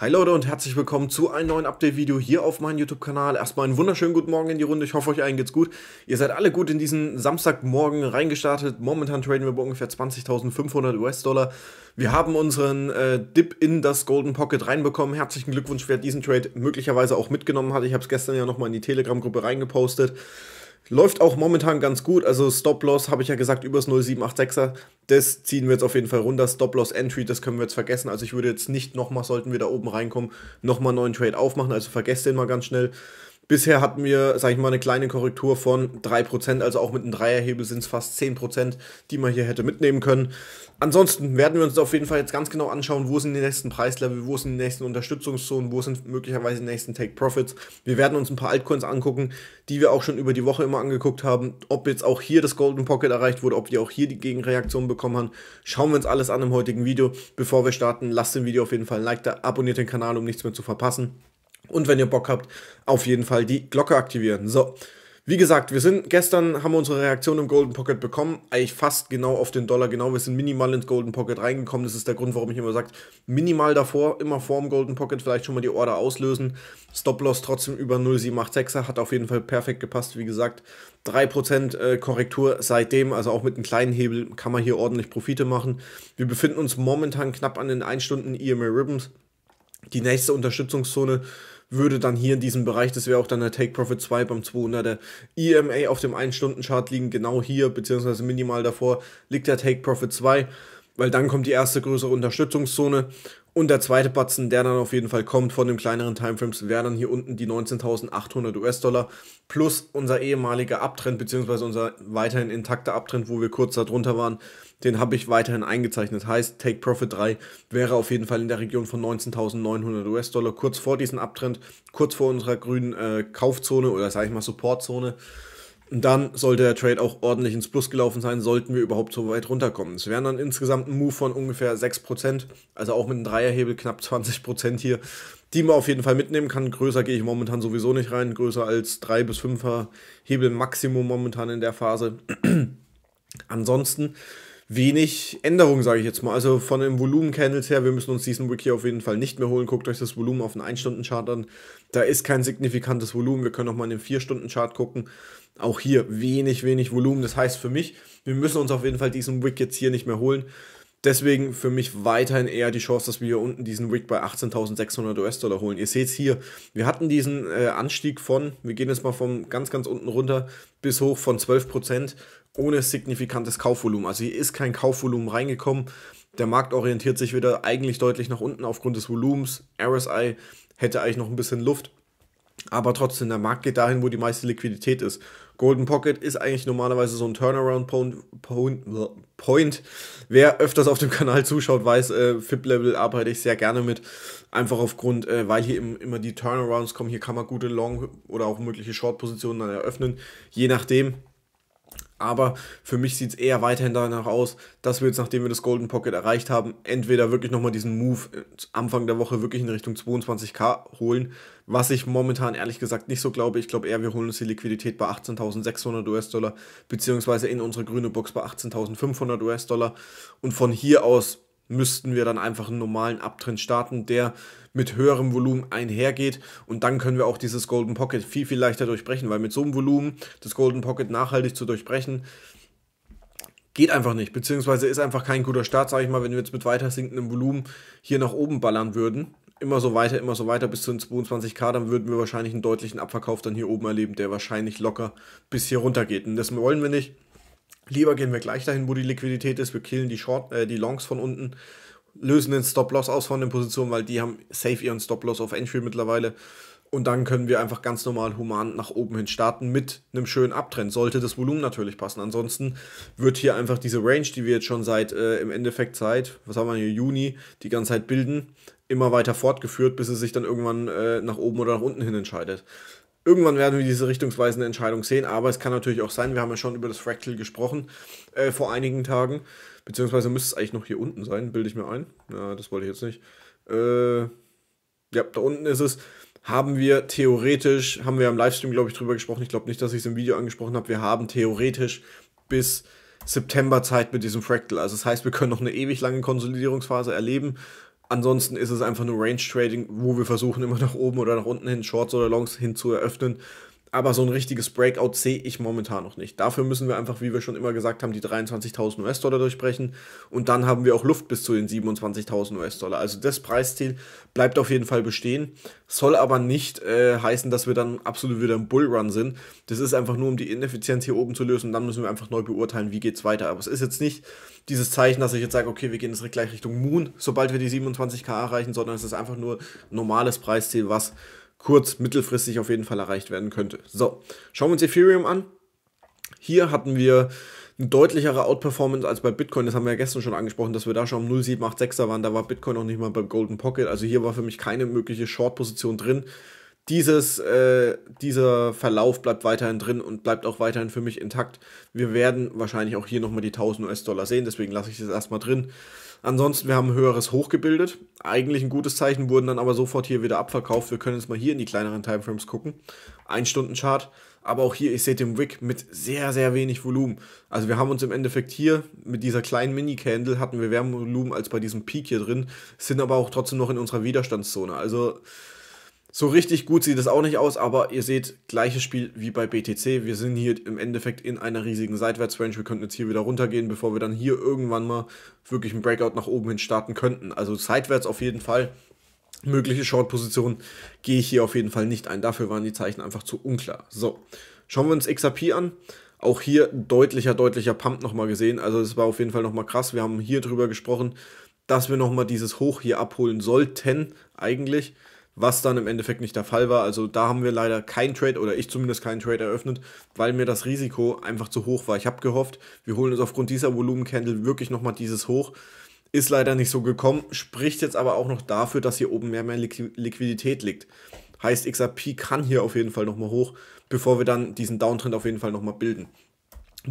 Hi Leute und herzlich willkommen zu einem neuen Update-Video hier auf meinem YouTube-Kanal. Erstmal einen wunderschönen guten Morgen in die Runde. Ich hoffe, euch allen geht's gut. Ihr seid alle gut in diesen Samstagmorgen reingestartet. Momentan traden wir bei ungefähr 20.500 US-Dollar. Wir haben unseren äh, Dip in das Golden Pocket reinbekommen. Herzlichen Glückwunsch, wer diesen Trade möglicherweise auch mitgenommen hat. Ich habe es gestern ja nochmal in die Telegram-Gruppe reingepostet. Läuft auch momentan ganz gut. Also Stop-Loss, habe ich ja gesagt, übers 0786er. Das ziehen wir jetzt auf jeden Fall runter. Stop-Loss-Entry, das können wir jetzt vergessen. Also ich würde jetzt nicht nochmal, sollten wir da oben reinkommen, nochmal einen neuen Trade aufmachen. Also vergesst den mal ganz schnell. Bisher hatten wir, sage ich mal, eine kleine Korrektur von 3%, also auch mit einem Dreierhebel sind es fast 10%, die man hier hätte mitnehmen können. Ansonsten werden wir uns auf jeden Fall jetzt ganz genau anschauen, wo sind die nächsten Preislevel, wo sind die nächsten Unterstützungszonen, wo sind möglicherweise die nächsten Take-Profits. Wir werden uns ein paar Altcoins angucken, die wir auch schon über die Woche immer angeguckt haben. Ob jetzt auch hier das Golden Pocket erreicht wurde, ob wir auch hier die Gegenreaktion bekommen haben, schauen wir uns alles an im heutigen Video. Bevor wir starten, lasst dem Video auf jeden Fall ein Like da, abonniert den Kanal, um nichts mehr zu verpassen. Und wenn ihr Bock habt, auf jeden Fall die Glocke aktivieren. So, wie gesagt, wir sind gestern, haben wir unsere Reaktion im Golden Pocket bekommen, eigentlich fast genau auf den Dollar, genau, wir sind minimal ins Golden Pocket reingekommen, das ist der Grund, warum ich immer sage, minimal davor, immer vor dem Golden Pocket, vielleicht schon mal die Order auslösen, Stop-Loss trotzdem über 0,786er, hat auf jeden Fall perfekt gepasst, wie gesagt, 3% äh, Korrektur seitdem, also auch mit einem kleinen Hebel kann man hier ordentlich Profite machen. Wir befinden uns momentan knapp an den 1 Stunden EMA Ribbons, die nächste Unterstützungszone würde dann hier in diesem Bereich, das wäre auch dann der Take Profit 2 beim 200er EMA auf dem 1-Stunden-Chart liegen, genau hier, beziehungsweise minimal davor, liegt der Take Profit 2, weil dann kommt die erste größere Unterstützungszone und der zweite Batzen, der dann auf jeden Fall kommt von dem kleineren Timeframes, wäre dann hier unten die 19.800 US-Dollar plus unser ehemaliger Abtrend, beziehungsweise unser weiterhin intakter Abtrend, wo wir kurz darunter waren, den habe ich weiterhin eingezeichnet. Heißt, Take Profit 3 wäre auf jeden Fall in der Region von 19.900 US-Dollar, kurz vor diesem Abtrend, kurz vor unserer grünen äh, Kaufzone oder sage ich mal Supportzone. Und Dann sollte der Trade auch ordentlich ins Plus gelaufen sein, sollten wir überhaupt so weit runterkommen. Es wären dann insgesamt ein Move von ungefähr 6%, also auch mit einem Dreierhebel knapp 20% hier, die man auf jeden Fall mitnehmen kann. Größer gehe ich momentan sowieso nicht rein, größer als 3 bis 5er Hebel Maximum momentan in der Phase. Ansonsten wenig Änderung, sage ich jetzt mal. Also von den Volumen-Candles her, wir müssen uns diesen Wiki auf jeden Fall nicht mehr holen. Guckt euch das Volumen auf den 1-Stunden-Chart an. Da ist kein signifikantes Volumen. Wir können auch mal in den 4-Stunden-Chart gucken. Auch hier wenig, wenig Volumen. Das heißt für mich, wir müssen uns auf jeden Fall diesen Wick jetzt hier nicht mehr holen. Deswegen für mich weiterhin eher die Chance, dass wir hier unten diesen Wick bei 18.600 US-Dollar holen. Ihr seht es hier, wir hatten diesen äh, Anstieg von, wir gehen jetzt mal vom ganz, ganz unten runter bis hoch von 12% ohne signifikantes Kaufvolumen. Also hier ist kein Kaufvolumen reingekommen. Der Markt orientiert sich wieder eigentlich deutlich nach unten aufgrund des Volumens. RSI hätte eigentlich noch ein bisschen Luft. Aber trotzdem, der Markt geht dahin, wo die meiste Liquidität ist. Golden Pocket ist eigentlich normalerweise so ein Turnaround-Point. Wer öfters auf dem Kanal zuschaut, weiß, äh, FIP-Level arbeite ich sehr gerne mit. Einfach aufgrund, äh, weil hier immer die Turnarounds kommen. Hier kann man gute Long- oder auch mögliche Short-Positionen dann eröffnen. Je nachdem, aber für mich sieht es eher weiterhin danach aus, dass wir jetzt, nachdem wir das Golden Pocket erreicht haben, entweder wirklich nochmal diesen Move äh, Anfang der Woche wirklich in Richtung 22k holen, was ich momentan ehrlich gesagt nicht so glaube. Ich glaube eher, wir holen uns die Liquidität bei 18.600 US-Dollar, beziehungsweise in unsere grüne Box bei 18.500 US-Dollar. Und von hier aus müssten wir dann einfach einen normalen Abtrend starten, der mit höherem Volumen einhergeht und dann können wir auch dieses Golden Pocket viel, viel leichter durchbrechen, weil mit so einem Volumen das Golden Pocket nachhaltig zu durchbrechen, geht einfach nicht, beziehungsweise ist einfach kein guter Start, sage ich mal, wenn wir jetzt mit weiter sinkendem Volumen hier nach oben ballern würden, immer so weiter, immer so weiter bis zu den 22k, dann würden wir wahrscheinlich einen deutlichen Abverkauf dann hier oben erleben, der wahrscheinlich locker bis hier runter geht und das wollen wir nicht. Lieber gehen wir gleich dahin, wo die Liquidität ist. Wir killen die, Short, äh, die Longs von unten, lösen den Stop-Loss aus von den Positionen, weil die haben safe ihren Stop-Loss auf Entry mittlerweile. Und dann können wir einfach ganz normal human nach oben hin starten mit einem schönen Abtrend. Sollte das Volumen natürlich passen. Ansonsten wird hier einfach diese Range, die wir jetzt schon seit äh, im Endeffekt seit, was haben wir hier, Juni, die ganze Zeit bilden, immer weiter fortgeführt, bis es sich dann irgendwann äh, nach oben oder nach unten hin entscheidet. Irgendwann werden wir diese richtungsweisende Entscheidung sehen, aber es kann natürlich auch sein, wir haben ja schon über das Fractal gesprochen äh, vor einigen Tagen, beziehungsweise müsste es eigentlich noch hier unten sein, bilde ich mir ein. Ja, das wollte ich jetzt nicht. Äh, ja, da unten ist es haben wir theoretisch, haben wir im Livestream, glaube ich, drüber gesprochen. Ich glaube nicht, dass ich es im Video angesprochen habe. Wir haben theoretisch bis September Zeit mit diesem Fractal. Also das heißt, wir können noch eine ewig lange Konsolidierungsphase erleben Ansonsten ist es einfach nur Range Trading, wo wir versuchen, immer nach oben oder nach unten hin Shorts oder Longs hin zu eröffnen aber so ein richtiges Breakout sehe ich momentan noch nicht. Dafür müssen wir einfach, wie wir schon immer gesagt haben, die 23.000 US-Dollar durchbrechen. Und dann haben wir auch Luft bis zu den 27.000 US-Dollar. Also das Preisziel bleibt auf jeden Fall bestehen. Soll aber nicht äh, heißen, dass wir dann absolut wieder im Bullrun sind. Das ist einfach nur, um die Ineffizienz hier oben zu lösen. Und dann müssen wir einfach neu beurteilen, wie geht es weiter. Aber es ist jetzt nicht dieses Zeichen, dass ich jetzt sage, okay, wir gehen jetzt gleich Richtung Moon, sobald wir die 27k erreichen, sondern es ist einfach nur ein normales Preisziel, was kurz-, mittelfristig auf jeden Fall erreicht werden könnte. So, schauen wir uns Ethereum an. Hier hatten wir eine deutlichere Outperformance als bei Bitcoin. Das haben wir ja gestern schon angesprochen, dass wir da schon am 0786er waren. Da war Bitcoin noch nicht mal beim Golden Pocket. Also hier war für mich keine mögliche Short-Position drin. Dieses, äh, dieser Verlauf bleibt weiterhin drin und bleibt auch weiterhin für mich intakt. Wir werden wahrscheinlich auch hier nochmal die 1000 US-Dollar sehen, deswegen lasse ich das erstmal drin. Ansonsten, wir haben ein höheres Hoch gebildet eigentlich ein gutes Zeichen, wurden dann aber sofort hier wieder abverkauft. Wir können jetzt mal hier in die kleineren Timeframes gucken. Ein Stunden Chart, aber auch hier, ich sehe den Wick mit sehr, sehr wenig Volumen. Also wir haben uns im Endeffekt hier mit dieser kleinen Mini-Candle hatten wir mehr Volumen als bei diesem Peak hier drin, sind aber auch trotzdem noch in unserer Widerstandszone. Also so richtig gut sieht es auch nicht aus, aber ihr seht, gleiches Spiel wie bei BTC. Wir sind hier im Endeffekt in einer riesigen Seitwärtsrange. Wir könnten jetzt hier wieder runtergehen, bevor wir dann hier irgendwann mal wirklich einen Breakout nach oben hin starten könnten. Also seitwärts auf jeden Fall. Mögliche Short-Positionen gehe ich hier auf jeden Fall nicht ein. Dafür waren die Zeichen einfach zu unklar. So, schauen wir uns XRP an. Auch hier deutlicher, deutlicher Pump nochmal gesehen. Also es war auf jeden Fall nochmal krass. Wir haben hier drüber gesprochen, dass wir nochmal dieses Hoch hier abholen sollten eigentlich was dann im Endeffekt nicht der Fall war. Also da haben wir leider keinen Trade oder ich zumindest keinen Trade eröffnet, weil mir das Risiko einfach zu hoch war. Ich habe gehofft, wir holen uns aufgrund dieser Volumen-Candle wirklich nochmal dieses hoch. Ist leider nicht so gekommen, spricht jetzt aber auch noch dafür, dass hier oben mehr mehr Liquidität liegt. Heißt, XRP kann hier auf jeden Fall nochmal hoch, bevor wir dann diesen Downtrend auf jeden Fall nochmal bilden.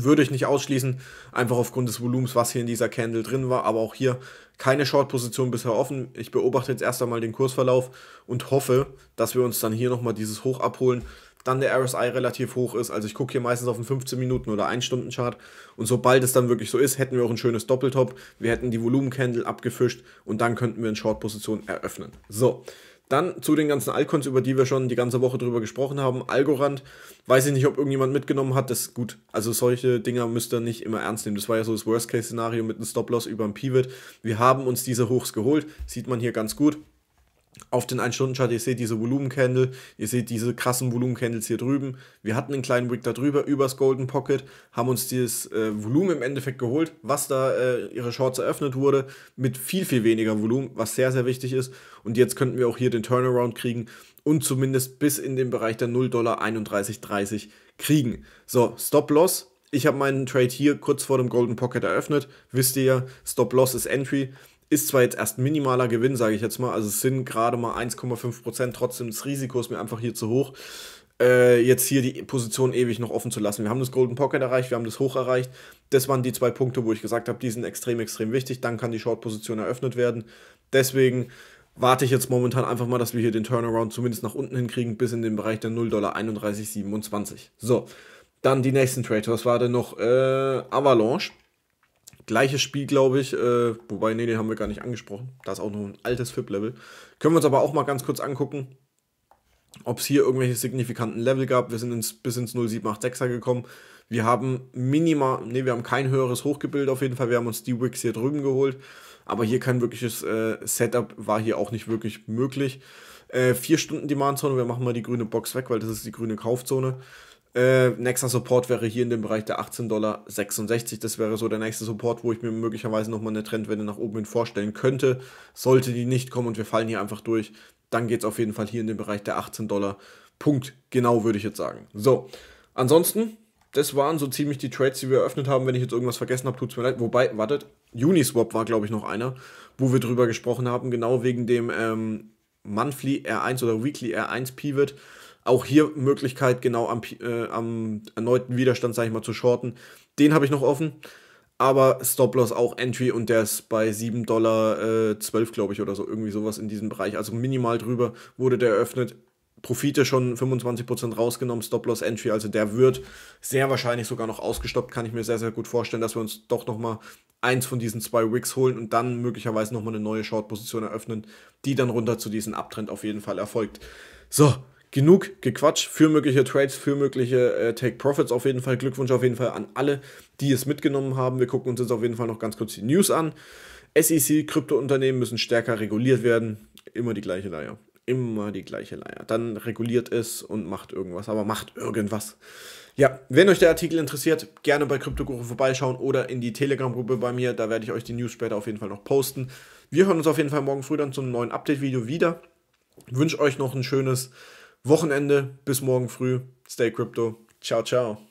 Würde ich nicht ausschließen, einfach aufgrund des Volumens, was hier in dieser Candle drin war. Aber auch hier keine Short-Position bisher offen. Ich beobachte jetzt erst einmal den Kursverlauf und hoffe, dass wir uns dann hier nochmal dieses Hoch abholen. Dann der RSI relativ hoch ist. Also ich gucke hier meistens auf einen 15 Minuten oder 1 Stunden Chart. Und sobald es dann wirklich so ist, hätten wir auch ein schönes Doppeltop. Wir hätten die Volumen-Candle abgefischt und dann könnten wir eine Short-Position eröffnen. So, dann zu den ganzen Alcons, über die wir schon die ganze Woche drüber gesprochen haben. Algorand, weiß ich nicht, ob irgendjemand mitgenommen hat. Das ist gut. Also solche Dinger müsst ihr nicht immer ernst nehmen. Das war ja so das Worst-Case-Szenario mit einem Stop-Loss über einem Pivot. Wir haben uns diese Hochs geholt. Sieht man hier ganz gut auf den 1-Stunden-Chart, ihr seht diese Volumen-Candle, ihr seht diese krassen Volumen-Candles hier drüben. Wir hatten einen kleinen Wick da drüber, übers Golden Pocket, haben uns dieses äh, Volumen im Endeffekt geholt, was da äh, ihre Shorts eröffnet wurde, mit viel, viel weniger Volumen, was sehr, sehr wichtig ist. Und jetzt könnten wir auch hier den Turnaround kriegen und zumindest bis in den Bereich der 0 Dollar 31,30 kriegen. So, Stop-Loss. Ich habe meinen Trade hier kurz vor dem Golden Pocket eröffnet. Wisst ihr ja, Stop-Loss ist Entry ist zwar jetzt erst minimaler Gewinn, sage ich jetzt mal, also es sind gerade mal 1,5 Prozent, trotzdem das Risiko ist mir einfach hier zu hoch, äh, jetzt hier die Position ewig noch offen zu lassen. Wir haben das Golden Pocket erreicht, wir haben das hoch erreicht. Das waren die zwei Punkte, wo ich gesagt habe, die sind extrem, extrem wichtig. Dann kann die Short-Position eröffnet werden. Deswegen warte ich jetzt momentan einfach mal, dass wir hier den Turnaround zumindest nach unten hinkriegen, bis in den Bereich der 0,3127. So, dann die nächsten Trade. Was war denn noch? Äh, Avalanche. Gleiches Spiel, glaube ich. Äh, wobei, nee, den haben wir gar nicht angesprochen. Da ist auch noch ein altes FIP-Level. Können wir uns aber auch mal ganz kurz angucken, ob es hier irgendwelche signifikanten Level gab. Wir sind ins, bis ins 0786er gekommen. Wir haben minimal, nee, wir haben kein höheres Hochgebild auf jeden Fall. Wir haben uns die Wicks hier drüben geholt. Aber hier kein wirkliches äh, Setup war hier auch nicht wirklich möglich. Äh, vier Stunden Demandzone, wir machen mal die grüne Box weg, weil das ist die grüne Kaufzone. Äh, nächster Support wäre hier in dem Bereich der 18,66 Dollar. Das wäre so der nächste Support, wo ich mir möglicherweise nochmal eine Trendwende nach oben hin vorstellen könnte. Sollte die nicht kommen und wir fallen hier einfach durch, dann geht es auf jeden Fall hier in den Bereich der 18 Dollar. Punkt. Genau würde ich jetzt sagen. So, ansonsten, das waren so ziemlich die Trades, die wir eröffnet haben. Wenn ich jetzt irgendwas vergessen habe, tut es mir leid. Wobei, wartet, Uniswap war, glaube ich, noch einer, wo wir drüber gesprochen haben, genau wegen dem ähm, Monthly R1 oder Weekly R1 Pivot auch hier Möglichkeit, genau am, äh, am erneuten Widerstand, sage ich mal, zu shorten. Den habe ich noch offen. Aber Stop-Loss auch Entry und der ist bei 7,12 Dollar, äh, glaube ich, oder so. Irgendwie sowas in diesem Bereich. Also minimal drüber wurde der eröffnet. Profite schon 25% rausgenommen, Stop-Loss Entry, also der wird sehr wahrscheinlich sogar noch ausgestoppt, kann ich mir sehr, sehr gut vorstellen, dass wir uns doch nochmal eins von diesen zwei Wicks holen und dann möglicherweise nochmal eine neue Short-Position eröffnen, die dann runter zu diesem Abtrend auf jeden Fall erfolgt. So, genug Gequatsch für mögliche Trades, für mögliche äh, Take-Profits auf jeden Fall. Glückwunsch auf jeden Fall an alle, die es mitgenommen haben. Wir gucken uns jetzt auf jeden Fall noch ganz kurz die News an. SEC, Kryptounternehmen müssen stärker reguliert werden. Immer die gleiche Leier. Immer die gleiche Leier. Dann reguliert es und macht irgendwas, aber macht irgendwas. Ja, wenn euch der Artikel interessiert, gerne bei Kryptoguru vorbeischauen oder in die Telegram-Gruppe bei mir. Da werde ich euch die News später auf jeden Fall noch posten. Wir hören uns auf jeden Fall morgen früh dann zum neuen Update-Video wieder. wünsche euch noch ein schönes Wochenende, bis morgen früh. Stay Crypto. Ciao, ciao.